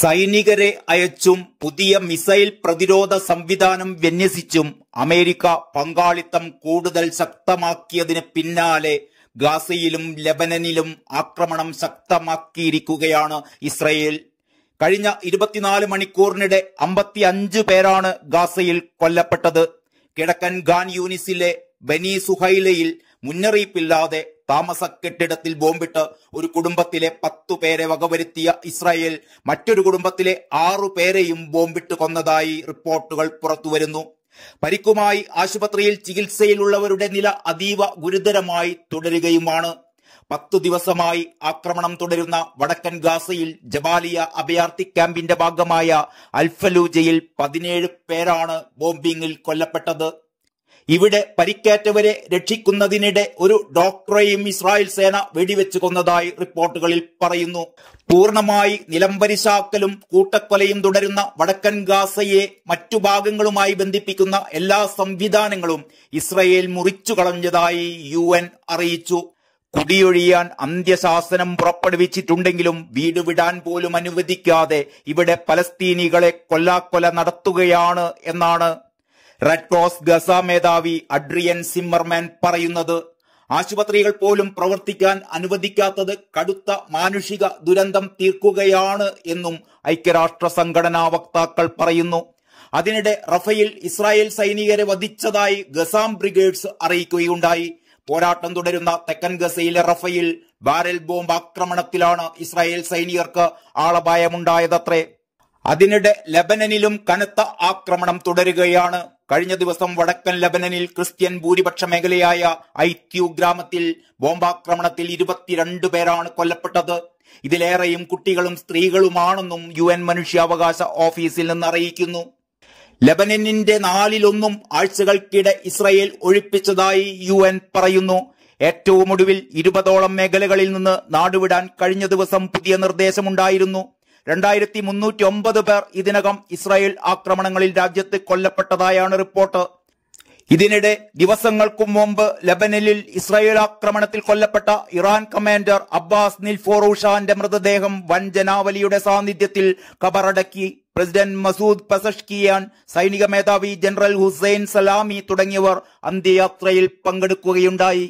സൈനികരെ അയച്ചും പുതിയ മിസൈൽ പ്രതിരോധ സംവിധാനം വിന്യസിച്ചും അമേരിക്ക പങ്കാളിത്തം കൂടുതൽ ശക്തമാക്കിയതിന് പിന്നാലെ ഗാസയിലും ലെബനനിലും ആക്രമണം ശക്തമാക്കിയിരിക്കുകയാണ് ഇസ്രയേൽ കഴിഞ്ഞ ഇരുപത്തിനാല് മണിക്കൂറിനിടെ അമ്പത്തി അഞ്ച് പേരാണ് ഗാസയിൽ കൊല്ലപ്പെട്ടത് കിഴക്കൻ ഗാൻ യൂനിസിലെ ബനി സുഹൈലയിൽ മുന്നറിയിപ്പില്ലാതെ താമസ കെട്ടിടത്തിൽ ബോംബിട്ട് ഒരു കുടുംബത്തിലെ പത്തു പേരെ വകവരുത്തിയ ഇസ്രായേൽ മറ്റൊരു കുടുംബത്തിലെ ആറു പേരെയും ബോംബിട്ട് കൊന്നതായി റിപ്പോർട്ടുകൾ പുറത്തുവരുന്നു പരിക്കുമായി ആശുപത്രിയിൽ ചികിത്സയിലുള്ളവരുടെ നില അതീവ ഗുരുതരമായി തുടരുകയുമാണ് പത്തു ദിവസമായി ആക്രമണം തുടരുന്ന വടക്കൻ ഗാസയിൽ ജബാലിയ അഭയാർത്ഥി ക്യാമ്പിന്റെ ഭാഗമായ അൽഫലൂജയിൽ പതിനേഴ് പേരാണ് ബോംബിങ്ങിൽ കൊല്ലപ്പെട്ടത് ഇവിടെ പരിക്കേറ്റവരെ രക്ഷിക്കുന്നതിനിടെ ഒരു ഡോക്ടറെയും ഇസ്രായേൽ സേന വെടിവെച്ചു കൊന്നതായി റിപ്പോർട്ടുകളിൽ പറയുന്നു പൂർണ്ണമായി നിലംപരിശാക്കലും കൂട്ടക്കൊലയും തുടരുന്ന വടക്കൻ ഗാസയെ മറ്റു ഭാഗങ്ങളുമായി ബന്ധിപ്പിക്കുന്ന എല്ലാ സംവിധാനങ്ങളും ഇസ്രയേൽ മുറിച്ചു കളഞ്ഞതായി യു അറിയിച്ചു കുടിയൊഴിയാൻ അന്ത്യശാസനം പുറപ്പെടുവിച്ചിട്ടുണ്ടെങ്കിലും വീട് വിടാൻ പോലും അനുവദിക്കാതെ ഇവിടെ പലസ്തീനികളെ കൊല്ലാക്കൊല നടത്തുകയാണ് എന്നാണ് റെഡ് ക്രോസ് ഗസ മേധാവി അഡ്രിയൻ സിമ്മർമാൻ പറയുന്നത് ആശുപത്രികൾ പോലും പ്രവർത്തിക്കാൻ അനുവദിക്കാത്തത് കടുത്ത മാനുഷിക ദുരന്തം തീർക്കുകയാണ് എന്നും ഐക്യരാഷ്ട്ര സംഘടനാ വക്താക്കൾ പറയുന്നു അതിനിടെ റഫയിൽ ഇസ്രായേൽ സൈനികരെ വധിച്ചതായി ഗസാം ബ്രിഗേഡ്സ് അറിയിക്കുകയുണ്ടായി പോരാട്ടം തുടരുന്ന തെക്കൻ ഗസയിലെ റഫയിൽ ബാരൽ ബോംബ് ആക്രമണത്തിലാണ് ഇസ്രായേൽ സൈനികർക്ക് ആളപായമുണ്ടായതത്രേ അതിനിടെ ലബനനിലും കനത്ത ആക്രമണം തുടരുകയാണ് കഴിഞ്ഞ ദിവസം വടക്കൻ ലബനനിൽ ക്രിസ്ത്യൻ ഭൂരിപക്ഷ മേഖലയായ ഐത്യു ഗ്രാമത്തിൽ ബോംബാക്രമണത്തിൽ ഇരുപത്തിരണ്ട് പേരാണ് കൊല്ലപ്പെട്ടത് ഇതിലേറെയും കുട്ടികളും സ്ത്രീകളുമാണെന്നും യു എൻ മനുഷ്യാവകാശ ഓഫീസിൽ നിന്ന് അറിയിക്കുന്നു ലബനനിന്റെ നാലിലൊന്നും ആഴ്ചകൾക്കിടെ ഇസ്രയേൽ ഒഴിപ്പിച്ചതായി യു എൻ പറയുന്നു ഏറ്റവും ഒടുവിൽ ഇരുപതോളം മേഖലകളിൽ നിന്ന് നാടുവിടാൻ കഴിഞ്ഞ ദിവസം പുതിയ നിർദ്ദേശമുണ്ടായിരുന്നു രണ്ടായിരത്തി മുന്നൂറ്റി ഒമ്പത് പേർ ഇതിനകം ഇസ്രായേൽ ആക്രമണങ്ങളിൽ രാജ്യത്ത് കൊല്ലപ്പെട്ടതായാണ് റിപ്പോർട്ട് ഇതിനിടെ ദിവസങ്ങൾക്കും മുമ്പ് ലബനലിൽ ഇസ്രായേൽ ആക്രമണത്തിൽ കൊല്ലപ്പെട്ട ഇറാൻ കമാൻഡർ അബ്ബാസ് നിൽഫോറൂഷാന്റെ മൃതദേഹം വൻ ജനാവലിയുടെ സാന്നിധ്യത്തിൽ കബറടക്കി പ്രസിഡന്റ് മസൂദ് പസഷ്കിയാൻ സൈനിക മേധാവി ജനറൽ ഹുസൈൻ സലാമി തുടങ്ങിയവർ അന്ത്യയാത്രയിൽ പങ്കെടുക്കുകയുണ്ടായി